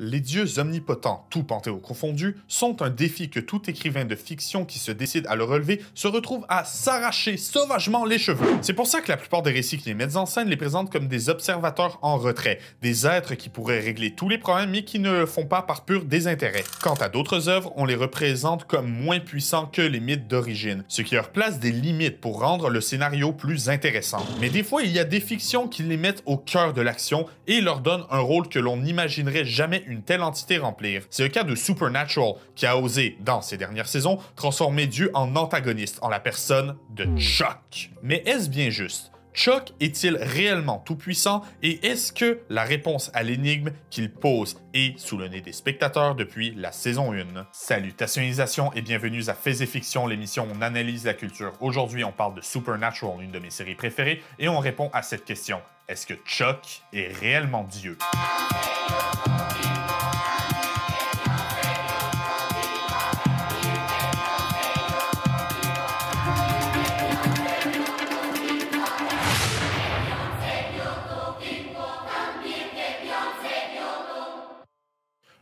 Les dieux omnipotents, tout panthéon confondu, sont un défi que tout écrivain de fiction qui se décide à le relever se retrouve à s'arracher sauvagement les cheveux. C'est pour ça que la plupart des récits qui les mettent en scène les présentent comme des observateurs en retrait, des êtres qui pourraient régler tous les problèmes mais qui ne le font pas par pur désintérêt. Quant à d'autres œuvres, on les représente comme moins puissants que les mythes d'origine, ce qui leur place des limites pour rendre le scénario plus intéressant. Mais des fois, il y a des fictions qui les mettent au cœur de l'action et leur donnent un rôle que l'on n'imaginerait jamais une telle entité remplir. C'est le cas de Supernatural, qui a osé, dans ses dernières saisons, transformer Dieu en antagoniste, en la personne de hmm. Chuck. Mais est-ce bien juste Chuck est-il réellement tout-puissant et est-ce que la réponse à l'énigme qu'il pose est sous le nez des spectateurs depuis la saison 1? Salutationnisation et bienvenue à fais et Fiction, l'émission où on analyse la culture. Aujourd'hui, on parle de Supernatural, une de mes séries préférées, et on répond à cette question. Est-ce que Chuck est réellement Dieu?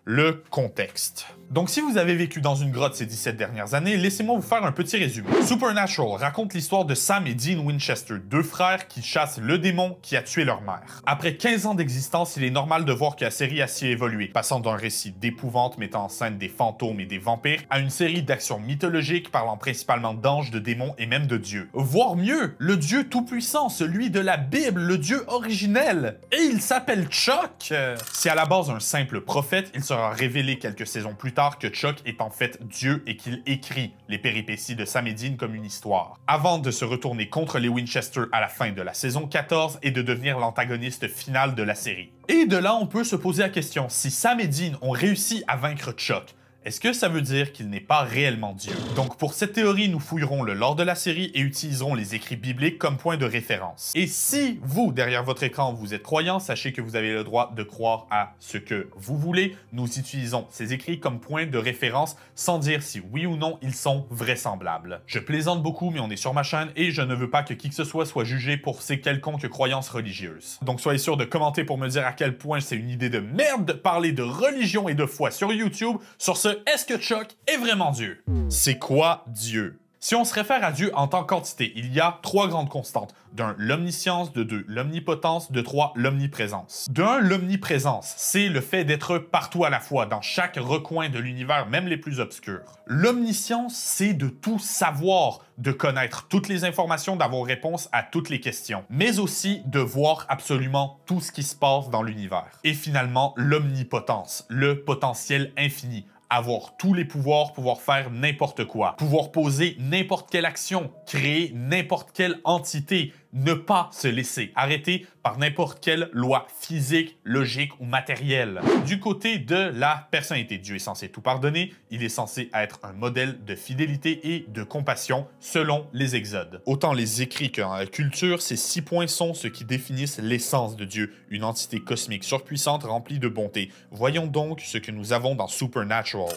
le contexte. Donc si vous avez vécu dans une grotte ces 17 dernières années, laissez-moi vous faire un petit résumé. Supernatural raconte l'histoire de Sam et Dean Winchester, deux frères qui chassent le démon qui a tué leur mère. Après 15 ans d'existence, il est normal de voir que la série a si évolué, passant d'un récit d'épouvante mettant en scène des fantômes et des vampires à une série d'actions mythologiques parlant principalement d'anges, de démons et même de dieux. Voire mieux, le dieu tout-puissant, celui de la Bible, le dieu originel. Et il s'appelle Chuck euh, Si à la base un simple prophète, il sera révélé quelques saisons plus tard que Chuck est en fait Dieu et qu'il écrit les péripéties de Samedine comme une histoire, avant de se retourner contre les Winchester à la fin de la saison 14 et de devenir l'antagoniste final de la série. Et de là, on peut se poser la question, si Sam ont réussi à vaincre Chuck, est-ce que ça veut dire qu'il n'est pas réellement Dieu Donc pour cette théorie, nous fouillerons le lore de la série et utiliserons les écrits bibliques comme point de référence. Et si vous, derrière votre écran, vous êtes croyant, sachez que vous avez le droit de croire à ce que vous voulez. Nous utilisons ces écrits comme point de référence sans dire si oui ou non ils sont vraisemblables. Je plaisante beaucoup, mais on est sur ma chaîne et je ne veux pas que qui que ce soit soit jugé pour ses quelconques croyances religieuses. Donc soyez sûr de commenter pour me dire à quel point c'est une idée de merde de parler de religion et de foi sur YouTube. Sur ce, est-ce que Chuck est vraiment Dieu? C'est quoi Dieu? Si on se réfère à Dieu en tant qu'entité, il y a trois grandes constantes. D'un, l'omniscience, de deux, l'omnipotence, de trois, l'omniprésence. D'un, l'omniprésence, c'est le fait d'être partout à la fois, dans chaque recoin de l'univers, même les plus obscurs. L'omniscience, c'est de tout savoir, de connaître toutes les informations, d'avoir réponse à toutes les questions, mais aussi de voir absolument tout ce qui se passe dans l'univers. Et finalement, l'omnipotence, le potentiel infini, avoir tous les pouvoirs, pouvoir faire n'importe quoi, pouvoir poser n'importe quelle action, créer n'importe quelle entité, ne pas se laisser arrêter par n'importe quelle loi physique, logique ou matérielle. Du côté de la personnalité, Dieu est censé tout pardonner, il est censé être un modèle de fidélité et de compassion selon les Exodes. Autant les écrits que la culture, ces six points sont ceux qui définissent l'essence de Dieu, une entité cosmique surpuissante remplie de bonté. Voyons donc ce que nous avons dans Supernatural,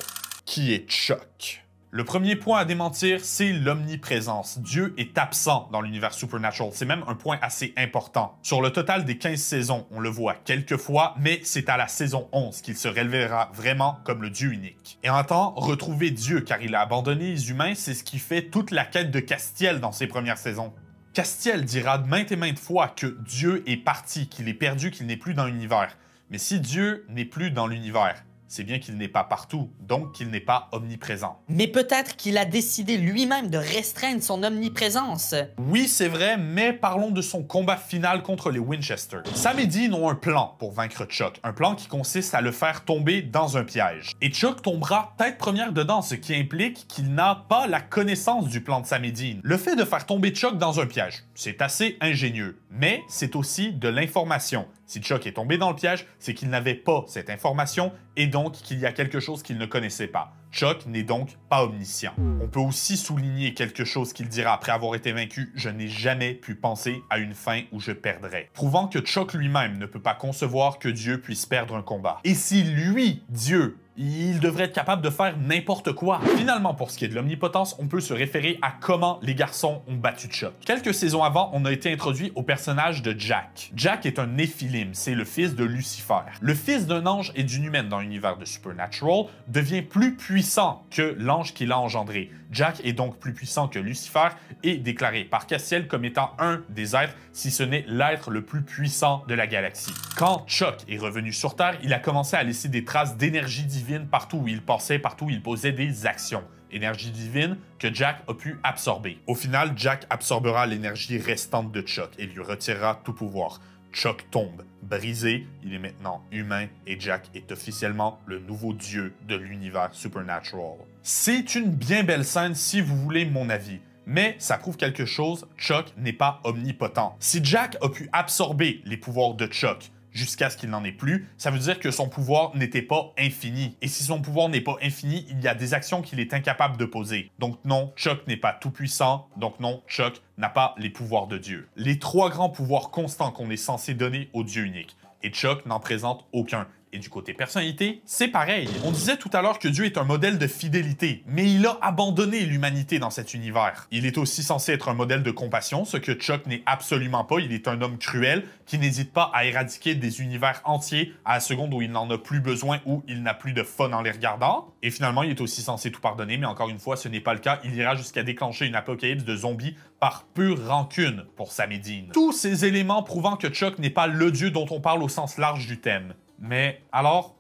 qui est choc. Le premier point à démentir, c'est l'omniprésence. Dieu est absent dans l'univers Supernatural. C'est même un point assez important. Sur le total des 15 saisons, on le voit quelques fois, mais c'est à la saison 11 qu'il se révélera vraiment comme le Dieu unique. Et en temps, retrouver Dieu car il a abandonné les humains, c'est ce qui fait toute la quête de Castiel dans ses premières saisons. Castiel dira de maintes et maintes fois que Dieu est parti, qu'il est perdu, qu'il n'est plus dans l'univers. Mais si Dieu n'est plus dans l'univers, c'est bien qu'il n'est pas partout, donc qu'il n'est pas omniprésent. Mais peut-être qu'il a décidé lui-même de restreindre son omniprésence. Oui, c'est vrai, mais parlons de son combat final contre les Winchester. Sam et ont un plan pour vaincre Chuck, un plan qui consiste à le faire tomber dans un piège. Et Chuck tombera tête première dedans, ce qui implique qu'il n'a pas la connaissance du plan de Sam Le fait de faire tomber Chuck dans un piège, c'est assez ingénieux, mais c'est aussi de l'information si Chuck est tombé dans le piège, c'est qu'il n'avait pas cette information et donc qu'il y a quelque chose qu'il ne connaissait pas. Chuck n'est donc pas omniscient. Hmm. On peut aussi souligner quelque chose qu'il dira après avoir été vaincu, je n'ai jamais pu penser à une fin où je perdrais, prouvant que Chuck lui-même ne peut pas concevoir que Dieu puisse perdre un combat. Et si lui, Dieu, il devrait être capable de faire n'importe quoi. Finalement, pour ce qui est de l'omnipotence, on peut se référer à comment les garçons ont battu Chuck. Quelques saisons avant, on a été introduit au personnage de Jack. Jack est un Néphilim, c'est le fils de Lucifer. Le fils d'un ange et d'une humaine dans l'univers de Supernatural devient plus puissant que l'ange qu'il a engendré. Jack est donc plus puissant que Lucifer et déclaré par Cassiel comme étant un des êtres, si ce n'est l'être le plus puissant de la galaxie. Quand Chuck est revenu sur Terre, il a commencé à laisser des traces d'énergie divine partout où il passait, partout où il posait des actions énergie divine que Jack a pu absorber. Au final, Jack absorbera l'énergie restante de Chuck et lui retirera tout pouvoir. Chuck tombe, brisé, il est maintenant humain et Jack est officiellement le nouveau dieu de l'univers supernatural. C'est une bien belle scène si vous voulez mon avis. Mais ça prouve quelque chose, Chuck n'est pas omnipotent. Si Jack a pu absorber les pouvoirs de Chuck, jusqu'à ce qu'il n'en ait plus, ça veut dire que son pouvoir n'était pas infini. Et si son pouvoir n'est pas infini, il y a des actions qu'il est incapable de poser. Donc non, Chuck n'est pas tout-puissant, donc non, Chuck n'a pas les pouvoirs de Dieu. Les trois grands pouvoirs constants qu'on est censé donner au Dieu unique. Et Chuck n'en présente aucun. Et du côté personnalité, c'est pareil. On disait tout à l'heure que Dieu est un modèle de fidélité, mais il a abandonné l'humanité dans cet univers. Il est aussi censé être un modèle de compassion, ce que Chuck n'est absolument pas. Il est un homme cruel qui n'hésite pas à éradiquer des univers entiers à la seconde où il n'en a plus besoin ou il n'a plus de fun en les regardant. Et finalement, il est aussi censé tout pardonner, mais encore une fois, ce n'est pas le cas. Il ira jusqu'à déclencher une apocalypse de zombies par pure rancune pour sa médine. Tous ces éléments prouvant que Chuck n'est pas le dieu dont on parle au sens large du thème. Mais alors,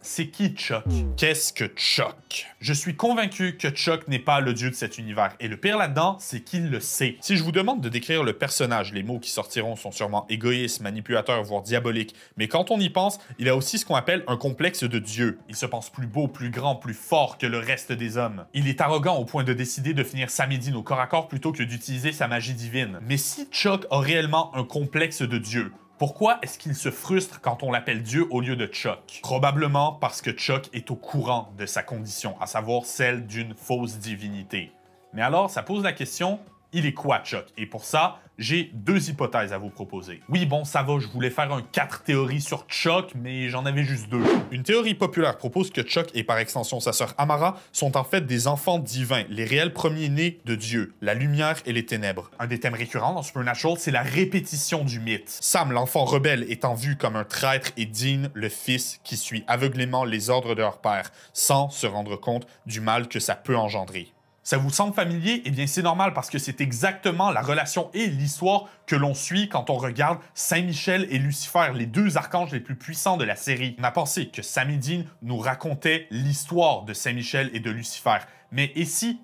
c'est qui Chuck? Qu'est-ce que Chuck? Je suis convaincu que Chuck n'est pas le dieu de cet univers, et le pire là-dedans, c'est qu'il le sait. Si je vous demande de décrire le personnage, les mots qui sortiront sont sûrement égoïstes, manipulateurs, voire diabolique. mais quand on y pense, il a aussi ce qu'on appelle un complexe de dieu. Il se pense plus beau, plus grand, plus fort que le reste des hommes. Il est arrogant au point de décider de finir sa médine au corps à corps plutôt que d'utiliser sa magie divine. Mais si Chuck a réellement un complexe de dieu, pourquoi est-ce qu'il se frustre quand on l'appelle Dieu au lieu de Chuck Probablement parce que Chuck est au courant de sa condition, à savoir celle d'une fausse divinité. Mais alors, ça pose la question, il est quoi, Chuck? Et pour ça, j'ai deux hypothèses à vous proposer. Oui, bon, ça va, je voulais faire un 4 théories sur Chuck, mais j'en avais juste deux. Une théorie populaire propose que Chuck et par extension sa sœur Amara sont en fait des enfants divins, les réels premiers-nés de Dieu, la lumière et les ténèbres. Un des thèmes récurrents dans Supernatural, c'est la répétition du mythe. Sam, l'enfant rebelle, étant vu comme un traître et digne le fils, qui suit aveuglément les ordres de leur père, sans se rendre compte du mal que ça peut engendrer. Ça vous semble familier? Eh bien, c'est normal parce que c'est exactement la relation et l'histoire que l'on suit quand on regarde Saint-Michel et Lucifer, les deux archanges les plus puissants de la série. On a pensé que Samidine nous racontait l'histoire de Saint-Michel et de Lucifer. Mais et si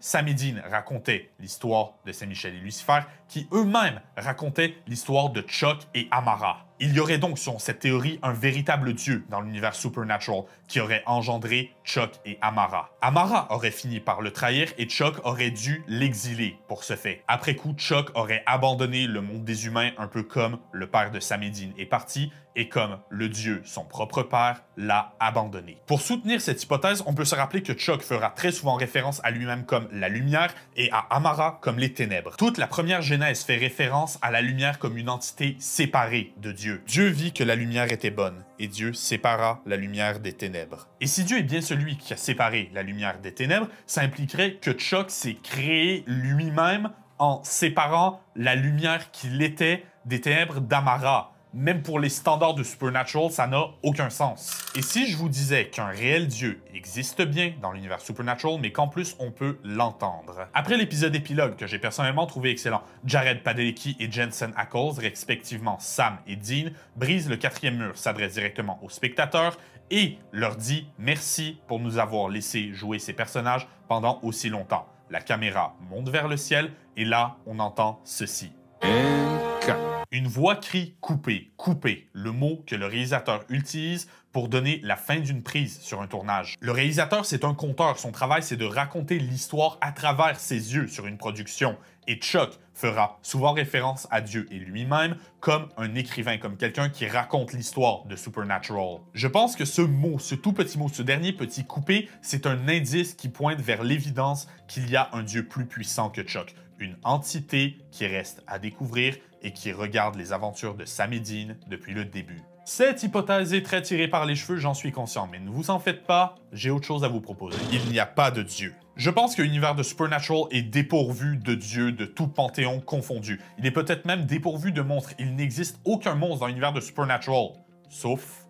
racontait l'histoire de Saint-Michel et Lucifer, qui eux-mêmes racontaient l'histoire de Chuck et Amara? Il y aurait donc, selon cette théorie, un véritable dieu dans l'univers supernatural qui aurait engendré Chuck et Amara. Amara aurait fini par le trahir et Chuck aurait dû l'exiler pour ce fait. Après coup, Chuck aurait abandonné le monde des humains un peu comme le père de Samedine est parti et comme le dieu, son propre père, l'a abandonné. Pour soutenir cette hypothèse, on peut se rappeler que Chuck fera très souvent référence à lui-même comme la lumière et à Amara comme les ténèbres. Toute la première Genèse fait référence à la lumière comme une entité séparée de Dieu. Dieu vit que la lumière était bonne et Dieu sépara la lumière des ténèbres. Et si Dieu est bien celui qui a séparé la lumière des ténèbres, ça impliquerait que Chuck s'est créé lui-même en séparant la lumière qu'il était des ténèbres d'Amara même pour les standards de Supernatural, ça n'a aucun sens. Et si je vous disais qu'un réel dieu existe bien dans l'univers Supernatural, mais qu'en plus on peut l'entendre Après l'épisode épilogue, que j'ai personnellement trouvé excellent, Jared Padalecki et Jensen Ackles, respectivement Sam et Dean, brisent le quatrième mur, s'adressent directement aux spectateurs et leur dit merci pour nous avoir laissé jouer ces personnages pendant aussi longtemps. La caméra monte vers le ciel et là, on entend ceci. Une voix crie couper, couper, le mot que le réalisateur utilise pour donner la fin d'une prise sur un tournage. Le réalisateur, c'est un conteur. Son travail, c'est de raconter l'histoire à travers ses yeux sur une production. Et Chuck fera souvent référence à Dieu et lui-même comme un écrivain, comme quelqu'un qui raconte l'histoire de Supernatural. Je pense que ce mot, ce tout petit mot, ce dernier petit coupé, c'est un indice qui pointe vers l'évidence qu'il y a un Dieu plus puissant que Chuck, une entité qui reste à découvrir et qui regarde les aventures de Samedine depuis le début. Cette hypothèse est très tirée par les cheveux, j'en suis conscient, mais ne vous en faites pas, j'ai autre chose à vous proposer. Il n'y a pas de Dieu. Je pense que l'univers de Supernatural est dépourvu de Dieu, de tout panthéon confondu. Il est peut-être même dépourvu de monstres. Il n'existe aucun monstre dans l'univers de Supernatural, sauf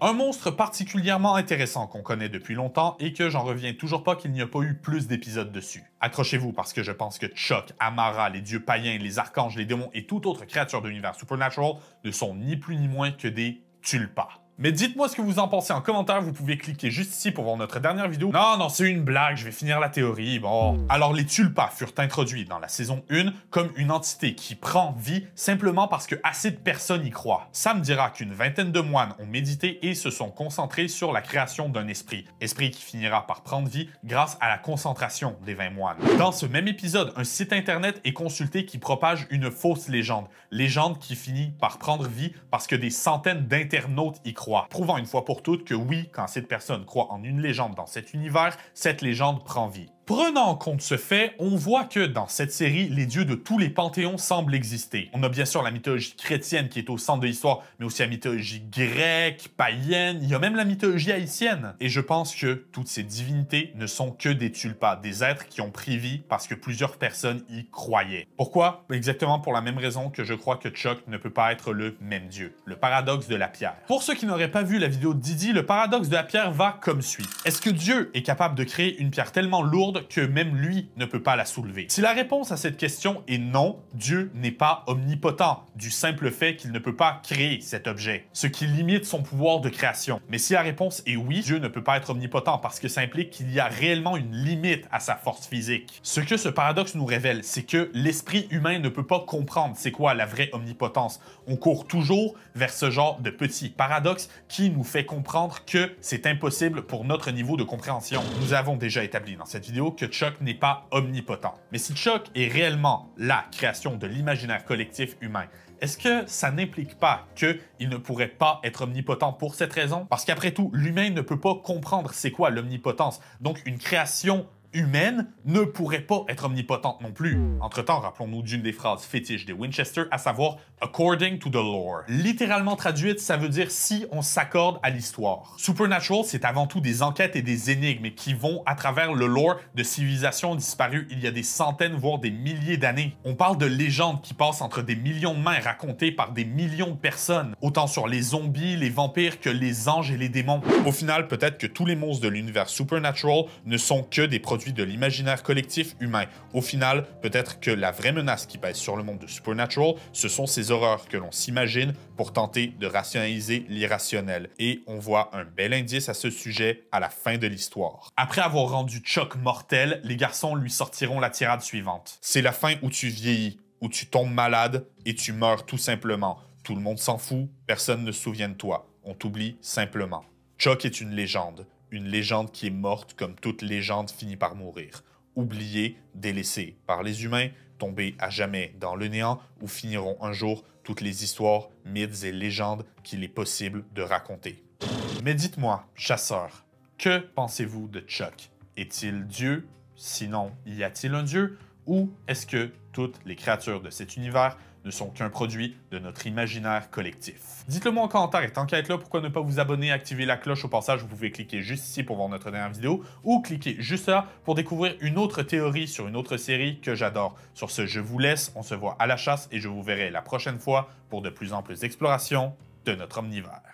un monstre particulièrement intéressant qu'on connaît depuis longtemps et que j'en reviens toujours pas qu'il n'y a pas eu plus d'épisodes dessus. Accrochez-vous parce que je pense que Chuck, Amara, les dieux païens, les archanges, les démons et toute autre créature de l'univers supernatural ne sont ni plus ni moins que des tulpas. Mais dites-moi ce que vous en pensez en commentaire, vous pouvez cliquer juste ici pour voir notre dernière vidéo. Non, non, c'est une blague, je vais finir la théorie, bon. Hmm. Alors, les tulpas furent introduits dans la saison 1 comme une entité qui prend vie simplement parce que assez de personnes y croient. Sam dira qu'une vingtaine de moines ont médité et se sont concentrés sur la création d'un esprit, esprit qui finira par prendre vie grâce à la concentration des 20 moines. Dans ce même épisode, un site internet est consulté qui propage une fausse légende, légende qui finit par prendre vie parce que des centaines d'internautes y croient prouvant une fois pour toutes que oui, quand cette personne croit en une légende dans cet univers, cette légende prend vie. Prenant en compte ce fait, on voit que dans cette série, les dieux de tous les panthéons semblent exister. On a bien sûr la mythologie chrétienne qui est au centre de l'histoire, mais aussi la mythologie grecque, païenne, il y a même la mythologie haïtienne. Et je pense que toutes ces divinités ne sont que des tulpas, des êtres qui ont pris vie parce que plusieurs personnes y croyaient. Pourquoi Exactement pour la même raison que je crois que Chuck ne peut pas être le même dieu. Le paradoxe de la pierre. Pour ceux qui n'auraient pas vu la vidéo de Didi, le paradoxe de la pierre va comme suit. Est-ce que Dieu est capable de créer une pierre tellement lourde que même lui ne peut pas la soulever? Si la réponse à cette question est non, Dieu n'est pas omnipotent, du simple fait qu'il ne peut pas créer cet objet, ce qui limite son pouvoir de création. Mais si la réponse est oui, Dieu ne peut pas être omnipotent parce que ça implique qu'il y a réellement une limite à sa force physique. Ce que ce paradoxe nous révèle, c'est que l'esprit humain ne peut pas comprendre c'est quoi la vraie omnipotence. On court toujours vers ce genre de petit paradoxe qui nous fait comprendre que c'est impossible pour notre niveau de compréhension. Nous avons déjà établi dans cette vidéo que Chuck n'est pas omnipotent. Mais si Chuck est réellement la création de l'imaginaire collectif humain, est-ce que ça n'implique pas qu'il ne pourrait pas être omnipotent pour cette raison? Parce qu'après tout, l'humain ne peut pas comprendre c'est quoi l'omnipotence. Donc, une création humaine ne pourrait pas être omnipotente non plus. Entre-temps, rappelons-nous d'une des phrases fétiches de Winchester, à savoir « according to the lore ». Littéralement traduite, ça veut dire « si on s'accorde à l'histoire ». Supernatural, c'est avant tout des enquêtes et des énigmes qui vont à travers le lore de civilisations disparues il y a des centaines, voire des milliers d'années. On parle de légendes qui passent entre des millions de mains racontées par des millions de personnes, autant sur les zombies, les vampires que les anges et les démons. Au final, peut-être que tous les monstres de l'univers Supernatural ne sont que des produits de l'imaginaire collectif humain. Au final, peut-être que la vraie menace qui pèse sur le monde de Supernatural, ce sont ces horreurs que l'on s'imagine pour tenter de rationaliser l'irrationnel. Et on voit un bel indice à ce sujet à la fin de l'histoire. Après avoir rendu Chuck mortel, les garçons lui sortiront la tirade suivante. C'est la fin où tu vieillis, où tu tombes malade et tu meurs tout simplement. Tout le monde s'en fout, personne ne se souvient de toi. On t'oublie simplement. Chuck est une légende, une légende qui est morte comme toute légende finit par mourir, oubliée, délaissée par les humains, tombée à jamais dans le néant où finiront un jour toutes les histoires, mythes et légendes qu'il est possible de raconter. Mais dites-moi, chasseur, que pensez-vous de Chuck Est-il Dieu Sinon, y a-t-il un Dieu Ou est-ce que toutes les créatures de cet univers ne sont qu'un produit de notre imaginaire collectif. Dites-le moi en commentaire, et tant qu'à être là, pourquoi ne pas vous abonner, activer la cloche au passage, vous pouvez cliquer juste ici pour voir notre dernière vidéo, ou cliquer juste là pour découvrir une autre théorie sur une autre série que j'adore. Sur ce, je vous laisse, on se voit à la chasse, et je vous verrai la prochaine fois pour de plus plus explorations de notre omnivore.